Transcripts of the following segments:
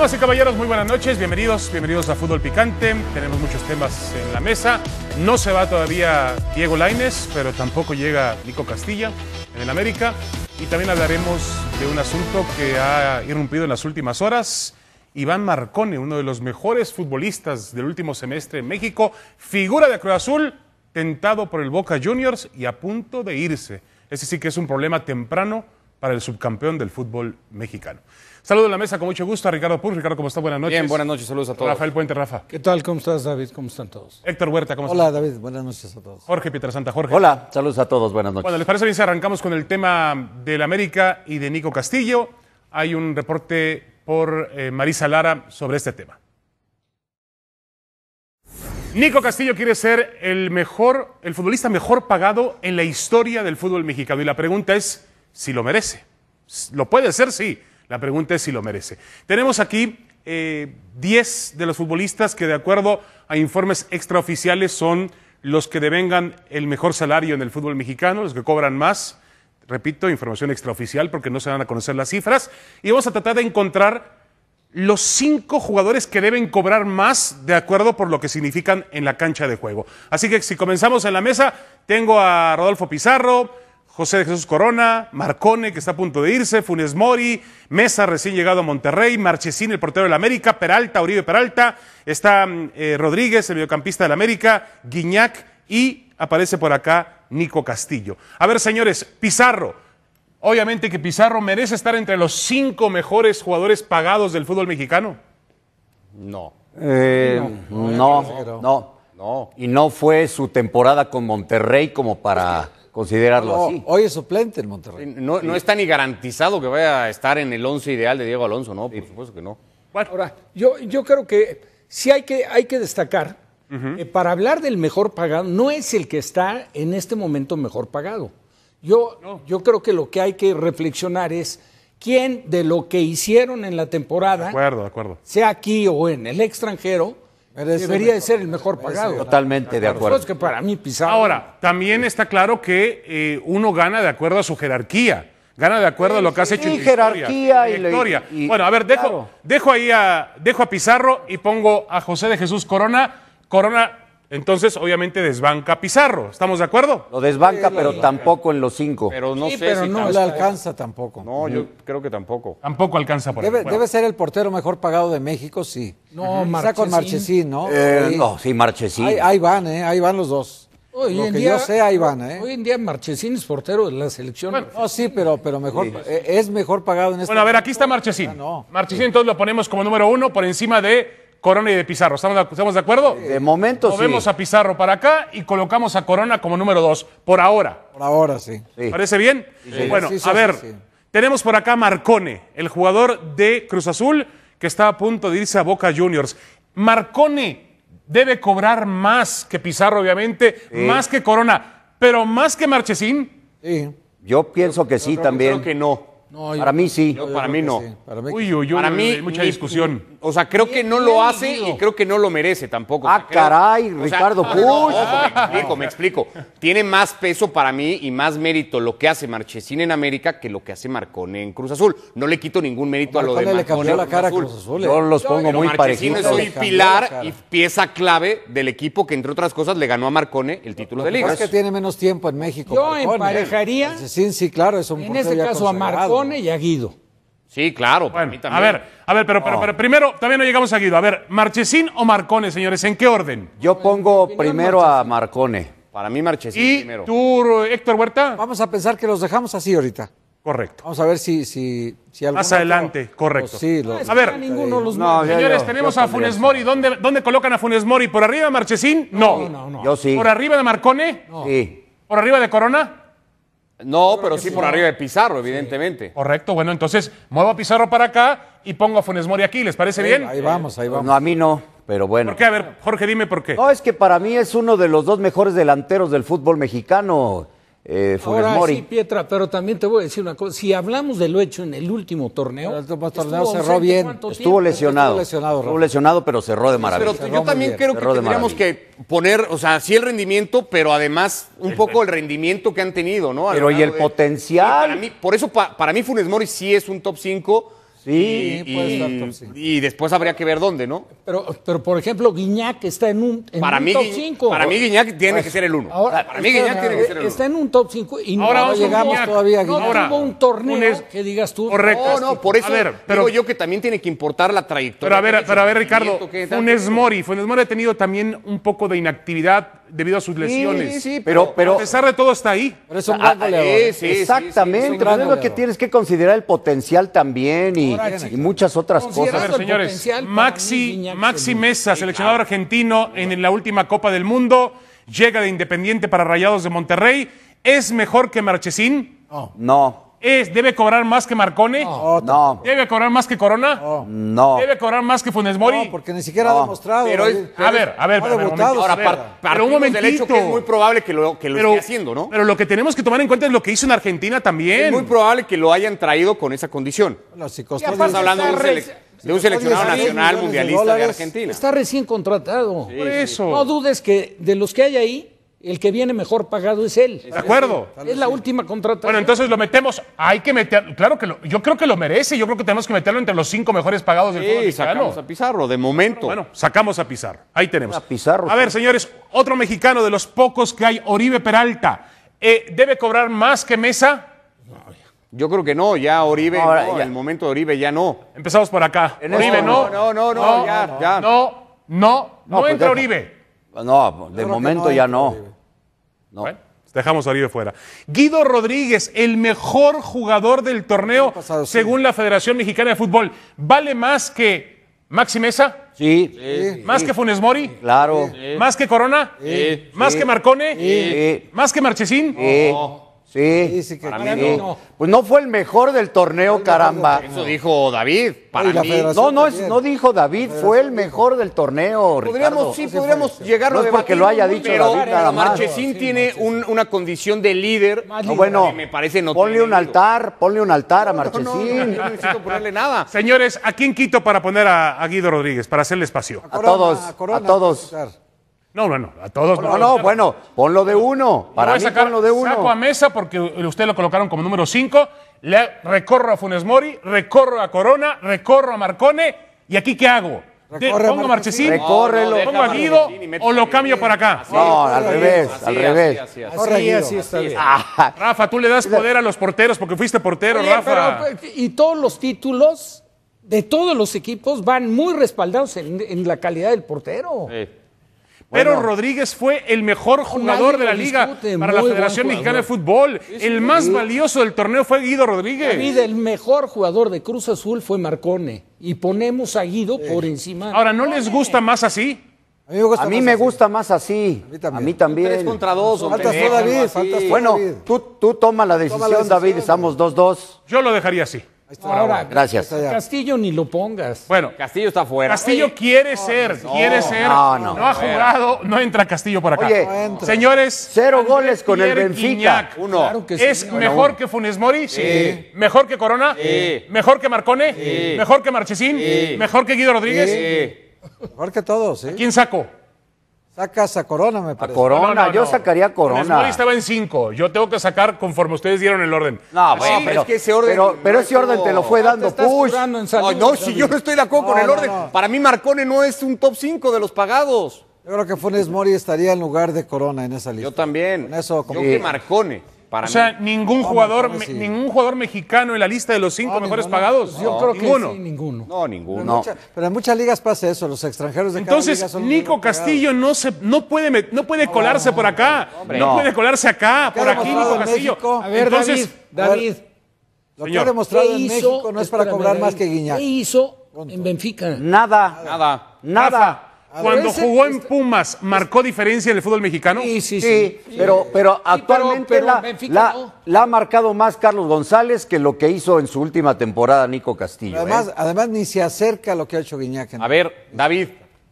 Damas y caballeros, muy buenas noches, bienvenidos, bienvenidos a Fútbol Picante. Tenemos muchos temas en la mesa. No se va todavía Diego Laines, pero tampoco llega Nico Castilla en el América. Y también hablaremos de un asunto que ha irrumpido en las últimas horas. Iván Marcone, uno de los mejores futbolistas del último semestre en México, figura de Cruz Azul, tentado por el Boca Juniors y a punto de irse. Ese sí que es un problema temprano para el subcampeón del fútbol mexicano. Saludos a la mesa con mucho gusto a Ricardo Pur. Ricardo, ¿cómo está? Buenas noches. Bien, buenas noches. Saludos a todos. Rafael Puente, Rafa. ¿Qué tal? ¿Cómo estás, David? ¿Cómo están todos? Héctor Huerta, ¿cómo estás? Hola, David. Buenas noches a todos. Jorge Pietrasanta, Jorge. Hola, saludos a todos. Buenas noches. Bueno, ¿les parece bien si arrancamos con el tema del América y de Nico Castillo? Hay un reporte por eh, Marisa Lara sobre este tema. Nico Castillo quiere ser el mejor, el futbolista mejor pagado en la historia del fútbol mexicano. Y la pregunta es si lo merece. ¿Lo puede ser? Sí. La pregunta es si lo merece. Tenemos aquí 10 eh, de los futbolistas que de acuerdo a informes extraoficiales son los que devengan el mejor salario en el fútbol mexicano, los que cobran más. Repito, información extraoficial porque no se van a conocer las cifras. Y vamos a tratar de encontrar los cinco jugadores que deben cobrar más de acuerdo por lo que significan en la cancha de juego. Así que si comenzamos en la mesa, tengo a Rodolfo Pizarro, José de Jesús Corona, Marcone, que está a punto de irse, Funes Mori, Mesa, recién llegado a Monterrey, Marchesín, el portero de la América, Peralta, Uribe Peralta, está eh, Rodríguez, el mediocampista del América, Guiñac y aparece por acá Nico Castillo. A ver, señores, Pizarro. Obviamente que Pizarro merece estar entre los cinco mejores jugadores pagados del fútbol mexicano. No. Eh, no, no, no, no. Y no fue su temporada con Monterrey como para considerarlo así. Hoy es suplente en Monterrey. No, está ni garantizado que vaya a estar en el once ideal de Diego Alonso, ¿no? Por supuesto que no. Bueno, ahora, yo, yo creo que sí hay que, hay que destacar, eh, para hablar del mejor pagado, no es el que está en este momento mejor pagado. Yo, yo creo que lo que hay que reflexionar es quién de lo que hicieron en la temporada, acuerdo, acuerdo. sea aquí o en el extranjero, debería de ser el mejor pagado. Totalmente de acuerdo. Ahora, también está claro que eh, uno gana de acuerdo a su jerarquía. Gana de acuerdo a lo que has hecho en jerarquía y historia. bueno, a ver, dejo, dejo ahí a, dejo a Pizarro y pongo a José de Jesús Corona. Corona entonces, obviamente, desbanca Pizarro. ¿Estamos de acuerdo? Lo desbanca, pero tampoco en los cinco. Pero no sí, sé pero no le alcanza tampoco. No, yo creo que tampoco. Tampoco alcanza por debe, debe ser el portero mejor pagado de México, sí. No, Marchesín. con Marchesín, ¿no? Eh, no, sí, Marchesín. Ahí, van, ¿eh? Ahí van los dos. Hoy lo que yo sé, ahí van, ¿eh? Hoy en día Marchesín es portero de la selección. Bueno, sí, pero, pero mejor, eh, es mejor pagado en este. Bueno, a ver, aquí está Marchesín. Ah, no. Marchesín, entonces lo ponemos como número uno por encima de Corona y de Pizarro. ¿Estamos de, acuerdo? De momento sí. Movemos a Pizarro para acá y colocamos a Corona como número dos, por ahora. Por ahora, sí. ¿Parece bien? Bueno, a ver, tenemos por acá Marcone, el jugador de Cruz Azul, que está a punto de irse a Boca Juniors. Marcone debe cobrar más que Pizarro, obviamente, más que Corona, pero más que Marchesín. Sí. Yo pienso que sí también. Yo creo que no. para mí sí. para mí no. Para mí, uy, uy, uy, hay mucha discusión o sea, creo que no lo hace y creo que no lo merece tampoco. Ah, caray, Ricardo Puch. me explico, me explico. Tiene más peso para mí y más mérito lo que hace Marchesín en América que lo que hace Marcone en Cruz Azul. No le quito ningún mérito a lo de le eh. Yo los pongo muy Marchesín parejitos. es un pilar y pieza clave del equipo que, entre otras cosas, le ganó a Marcone el título de liga. Es que tiene menos tiempo en México. Yo ¿eh? emparejaría. Sí, sí, claro, es En este caso a Marcone y a Guido. Sí, claro, para mí también. A ver, a ver, pero, pero, oh. primero, también no llegamos a Guido. A ver, ¿Marchesín o Marcone, señores? ¿En qué orden? Yo pongo primero a Marcone. Para mí, Marchesín ¿Y tú, Héctor Huerta? Vamos a pensar que los dejamos así ahorita. Correcto. Vamos a ver si, si, Más adelante, correcto. sí, los, a ver, ninguno señores, tenemos a Funes Mori. ¿Dónde, ¿Dónde, colocan a Funes Mori? ¿Por arriba de Marchesín? No. Yo sí. ¿Por arriba de Marcone? Sí. ¿Por arriba de Corona? No, pero sí por arriba de Pizarro, evidentemente. Correcto, bueno, entonces muevo a Pizarro para acá y pongo a Funes Mori aquí, ¿les parece bien? Ahí vamos, ahí vamos. No, a mí no, pero bueno. ¿Por qué? A ver, Jorge, dime por qué. No, es que para mí es uno de los dos mejores delanteros del fútbol mexicano. Eh, Funes Mori. Sí, Pietra, pero también te voy a decir una cosa. Si hablamos de lo hecho en el último torneo, el último torneo cerró bien. Estuvo lesionado. Estuvo lesionado, pero cerró de maravilla. pero yo también creo que tendríamos que poner, o sea, sí el rendimiento, pero además un poco el rendimiento que han tenido, ¿no? pero y el potencial. Eh, por eso, para mí, Funes Mori sí es un top 5 Sí, y, puede estar top Y después habría que ver dónde, ¿no? Pero, pero por ejemplo, Guiñac está en un, top 5. Para mí, Guiñac tiene que ser el 1. Para mí, Guiñac tiene que eh, ser el 1. Está en un top 5 y no llegamos todavía a Guiñac. no un torneo que digas tú. Correcto. No, no, por eso pero, digo yo que también tiene que importar la trayectoria. Pero a ver, pero a ver Ricardo, Funes Mori. Funes Mori ha tenido también un poco de inactividad debido a sus lesiones. Sí, pero, pero, a pesar de todo está ahí. Exactamente, lo que tienes que considerar el potencial también y, muchas otras cosas. A ver, señores, Maxi, Maxi Mesa, seleccionador argentino en la última Copa del Mundo, llega de Independiente para Rayados de Monterrey. ¿Es mejor que Marchesín? No. No es, ¿debe cobrar más que Marconi? No. ¿Debe cobrar más que Corona? No. ¿Debe cobrar más que Funes Mori? No, porque ni siquiera ha demostrado. Pero, a ver, a ver, Ahora, para. un momentito. hecho que es muy probable que lo, que lo esté haciendo, ¿no? Pero lo que tenemos que tomar en cuenta es lo que hizo en Argentina también. Es muy probable que lo hayan traído con esa condición. No, si hablando de un seleccionado nacional mundialista de, Argentina. Está recién contratado. eso. No dudes que de los que hay ahí, el que viene mejor pagado es él. De acuerdo. Es la última contratación. Bueno, entonces lo metemos. Hay que meter. Claro que lo, yo creo que lo merece. Yo creo que tenemos que meterlo entre los cinco mejores pagados del sí, Sacamos a Pizarro, de momento. Bueno, sacamos a Pizarro. Ahí tenemos. A Pizarro. A ver, señores, otro mexicano de los pocos que hay, Oribe Peralta. Eh, ¿Debe cobrar más que Mesa? Yo creo que no, ya Oribe, en el momento de Oribe ya no. Empezamos por acá. Este Oribe, no. No, no, no, no, ya, ya. No, no, no, pues entra Oribe. No, de momento ya no. no. dejamos a Oribe fuera. Guido Rodríguez, el mejor jugador del torneo según la Federación Mexicana de Fútbol. ¿Vale más que Maxi Mesa? Sí. ¿Más que Funes Mori? Claro. ¿Más que Corona? Sí. ¿Más que Marcone? ¿Más que Marchesín? Sí. Sí, Dice que no. Pues no fue el mejor del torneo, caramba. Eso dijo David. Para mí. No, no, es, no dijo David, fue el mejor del torneo. Podríamos, sí, podríamos llegar no es porque lo haya dicho pero David Marchesín tiene una condición de líder. bueno, me parece ponle un altar, ponle un altar a Marchesín. No, necesito ponerle nada. Señores, ¿a quién quito para poner a, Guido Rodríguez, para hacerle espacio? A, todos, a todos. No, bueno, a todos. No, no, no bueno, ponlo de uno. Para mí, sacar, ponlo de uno. Saco a Mesa porque usted lo colocaron como número 5. Recorro a Funes Mori, recorro a Corona, recorro a Marcone. ¿Y aquí qué hago? pongo a Marchesín, recórrelo, pongo a Guido o lo cambio para acá. no, al revés, al revés. Así, así, está bien. Ah. Rafa, tú le das poder a los porteros porque fuiste portero, Rafa. y todos los títulos de todos los equipos van muy respaldados en, la calidad del portero. Pero Rodríguez fue el mejor jugador de la liga para la Federación Mexicana de Fútbol. el más valioso del torneo fue Guido Rodríguez. David, el mejor jugador de Cruz Azul fue Marcone. Y ponemos a Guido por encima. Ahora, ¿no les gusta más así? A mí me gusta, más, así. A mí también. Tres contra dos. Faltas tú, David. bueno, Tú, la decisión, toma la decisión David. Estamos 2-2. Yo lo dejaría así gracias. Castillo ni lo pongas. Bueno, Castillo está fuera. Castillo quiere ser, quiere ser. No, no, ha jugado, no entra Castillo por acá. Señores, cero goles con el Benfica. Uno. que ¿Es mejor que Funes Mori? Sí. ¿Mejor que Corona? Sí. ¿Mejor que Marcone? Sí. ¿Mejor que Marchesín? ¿Mejor que Guido Rodríguez? Sí. Mejor que todos, ¿eh? ¿Quién sacó? Sacas a Corona, me parece. A Corona, yo sacaría a Corona. Funes Mori estaba en cinco. Yo tengo que sacar conforme ustedes dieron el orden. No, ah, bueno, pero, es que ese orden. Pero, ese orden te lo fue dando ah, Push. no, si yo no estoy de acuerdo con el orden. Para mí, Marcone no es un top cinco de los pagados. Yo creo que Funes Mori estaría en lugar de Corona en esa lista. Yo también. eso, como yo que Marcone o sea, ningún, jugador, ningún jugador mexicano en la lista de los cinco ah, mejores pagados. Yo creo que ninguno. Sí, ninguno. No, ninguno. Pero, en muchas ligas pasa eso, los extranjeros de Entonces, cada liga son Nico Castillo no, se, no puede, no puede colarse por acá. No puede colarse acá, por aquí, Nico Castillo. A ver, Entonces, David, David. Lo que ha demostrado en hizo, México no es para cobrar más que Guiñac. ¿Qué hizo en Benfica? Nada. Nada. nada. Cuando jugó en este Pumas, ¿marcó diferencia en el fútbol mexicano? Sí, sí, sí. pero, actualmente la, ha marcado más Carlos González que lo que hizo en su última temporada Nico Castillo. ¿eh? Además, ni se acerca a lo que ha hecho Guiñac. ¿eh? A ver, David,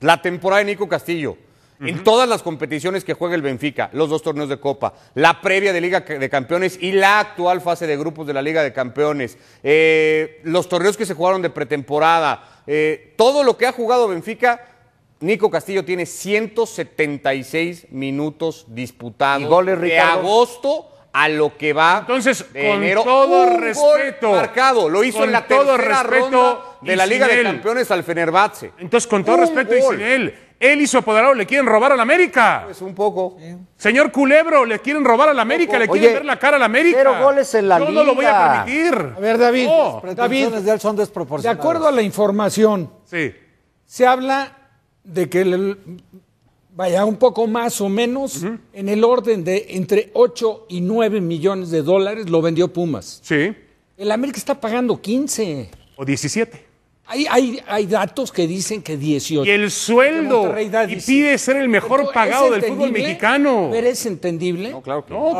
la temporada de Nico Castillo. En todas las competiciones que juega el Benfica, los dos torneos de Copa, la previa de Liga de Campeones y la actual fase de grupos de la Liga de Campeones, eh, los torneos que se jugaron de pretemporada, todo lo que ha jugado Benfica Nico Castillo tiene 176 minutos disputados. Y de agosto a lo que va. Entonces, con todo respeto. marcado. Lo hizo en la todo tercera de la Liga de Campeones al Fenerbahce. Entonces, con todo respeto, sin él él hizo apoderado le quieren robar a la América. Pues un poco. Señor Culebro, le quieren robar a la América, le quieren ver la cara a la América. Pero goles en la Yo liga. no lo voy a permitir. A ver, David, las de él son desproporcionadas. De acuerdo a la información, sí. se habla de que el, vaya un poco más o menos en el orden de entre 8 y 9 millones de dólares lo vendió Pumas. Sí. El América está pagando 15. O 17. Hay, hay, hay datos que dicen que 18. Y el sueldo. Y pide ser el mejor pagado del fútbol mexicano. Pero es entendible. No, claro que no.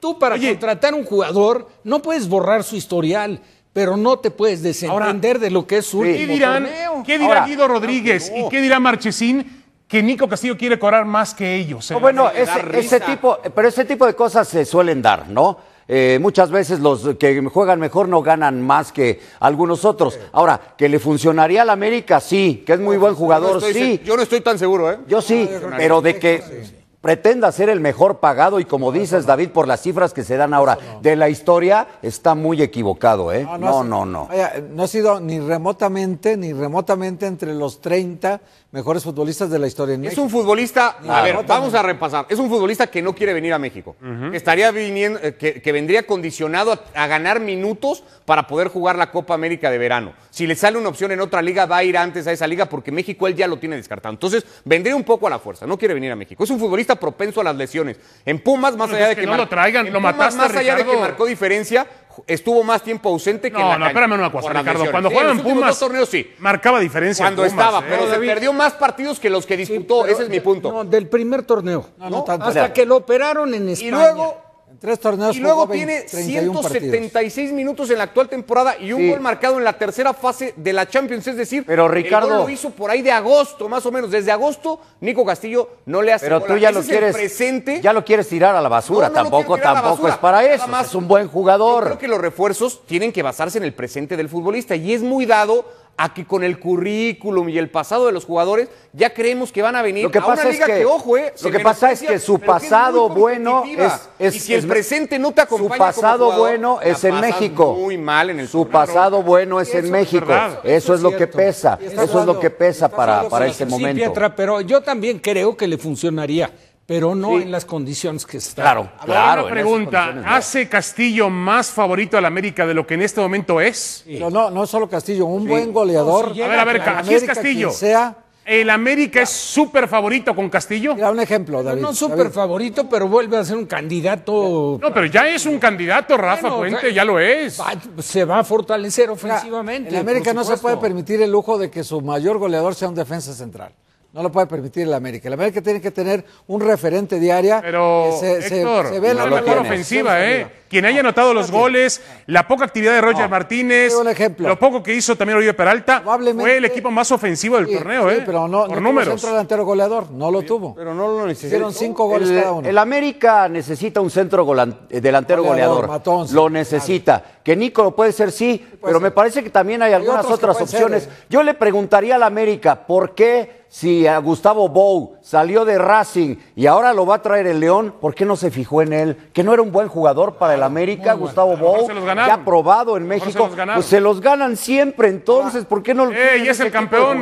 tú para contratar un jugador no puedes borrar su historial pero no te puedes desentender de lo que es un ¿Qué dirán, ¿qué dirá Guido Rodríguez y qué dirá Marchesín? Que Nico Castillo quiere cobrar más que ellos. bueno, eh, ese, tipo, pero ese tipo de cosas se suelen dar, ¿no? Eh, muchas veces los que juegan mejor no ganan más que algunos otros. Ahora, que le funcionaría al América, sí, que es muy buen jugador, sí. Yo no estoy tan seguro, ¿eh? Yo sí, pero de que pretenda ser el mejor pagado y como dices, David, por las cifras que se dan ahora de la historia, está muy equivocado, ¿eh? No, no, no. No, ha sido ni remotamente, ni remotamente entre los 30 mejores futbolistas de la historia en es Es un futbolista, a ver, vamos a repasar. Es un futbolista que no quiere venir a México. Estaría viniendo, eh, que, vendría condicionado a, ganar minutos para poder jugar la Copa América de verano. Si le sale una opción en otra liga, va a ir antes a esa liga porque México él ya lo tiene descartado. Entonces, vendría un poco a la fuerza. No quiere venir a México. Es un futbolista propenso a las lesiones. En Pumas, más pues allá de que, no lo traigan, lo más allá de que marcó diferencia, estuvo más tiempo ausente que en la No, espérame una Ricardo. Cuando jugaba en Pumas, marcaba diferencia. Cuando estaba, ¿eh? pero se perdió más partidos que los que disputó. Ese es mi eh, punto. No, del primer torneo. No, Hasta que lo operaron en España. Y luego tres torneos. Y luego tiene 176 minutos en la actual temporada y un gol marcado en la tercera fase de la Champions. Es decir, pero Ricardo, lo hizo por ahí de agosto, más o menos. Desde agosto, Nico Castillo no le hace Pero tú ya lo quieres. Presente. Ya lo quieres tirar a la basura. tampoco tampoco es para eso. Más, es un buen jugador. Yo creo que los refuerzos tienen que basarse en el presente del futbolista y es muy dado Aquí con el currículum y el pasado de los jugadores ya creemos que van a venir lo que a pasa es que, ojo, eh, lo que pasa es que su pasado bueno es, y si el presente no te acompaña su pasado bueno es en México muy mal en su pasado bueno es en México eso, es lo que pesa eso es lo que pesa para, para ese momento pero yo también creo que le funcionaría pero no en las condiciones que está. Claro, claro. pregunta, ¿hace Castillo más favorito al América de lo que en este momento es? No, no, no solo Castillo, un buen goleador. a ver, a ver, aquí es Castillo. Sea, el América es súper favorito con Castillo. Mira, un ejemplo, David. No, súper favorito, pero vuelve a ser un candidato. No, pero ya es un candidato, Rafa ya lo es. se va a fortalecer ofensivamente. el América no se puede permitir el lujo de que su mayor goleador sea un defensa central. No lo puede permitir el América. El América tiene que tener un referente diaria. Pero se, ve la lo mejor ofensiva, ¿eh? Quien haya anotado los goles, la poca actividad de Roger Martínez, lo poco que hizo también Oribe Peralta, fue el equipo más ofensivo del torneo, sí, ¿eh? Pero no, Por números. centro delantero goleador, no lo tuvo. Pero no lo necesitó. Hicieron cinco goles el, cada uno. El América necesita un centro delantero goleador. lo necesita que lo puede ser sí, pero me parece que también hay, algunas otras opciones. Eh. Yo le preguntaría a la América, ¿por qué si a Gustavo Bou salió de Racing y ahora lo va a traer el León, ¿por qué no se fijó en él? Que no era un buen jugador para el América, Gustavo Bou, que ha probado en México. Pues se los ganan siempre, entonces, ah. ¿por qué no eh, y es el campeón,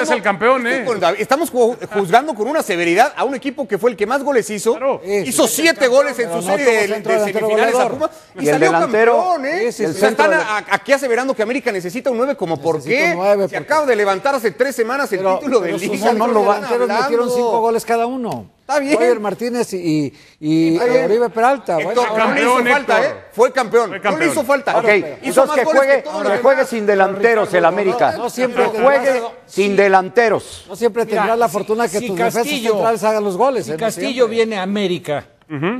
es el campeón, ¿eh? Estamos juzgando con una severidad a un equipo que fue el que más goles hizo, hizo siete goles en su serie de, semifinales a Puma, y, salió delantero es ¿eh? Sí, están a, aquí aseverando que América necesita un 9, como por qué. Se porque... acaba de levantar hace tres semanas el título de Liga. No, los banqueros metieron cinco goles cada uno. Está bien. Roger Martínez y, y, y Oribe Peralta. Héctor, bueno, campeón, no hizo falta, ¿eh? Fue campeón. Fue No le hizo falta. Ok, hizo Entonces, que juegue, que, juegue sin delanteros el América. No, siempre juegue sin delanteros. No siempre tendrás la fortuna que si, tus defensas centrales hagan los goles. Si ¿eh? Castillo viene a América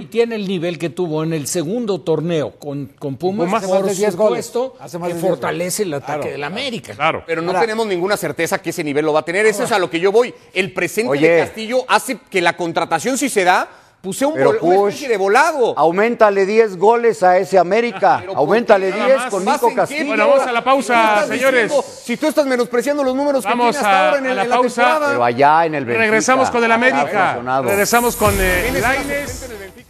y tiene el nivel que tuvo en el segundo torneo con, con Pumas, Pumas por hace que fortalece el ataque de del América. Claro. Pero no tenemos ninguna certeza que ese nivel lo va a tener. Eso es a lo que yo voy. El presente de Castillo hace que la contratación, si se da, Puse un Pero, de volado. Aumentale 10 goles a ese América. aumentale 10 con Nico Castillo. vamos a la pausa, señores. si tú estás menospreciando los números vamos que hasta a, en, a la, en pausa. Pero allá en el Regresamos con el América. Regresamos con eh,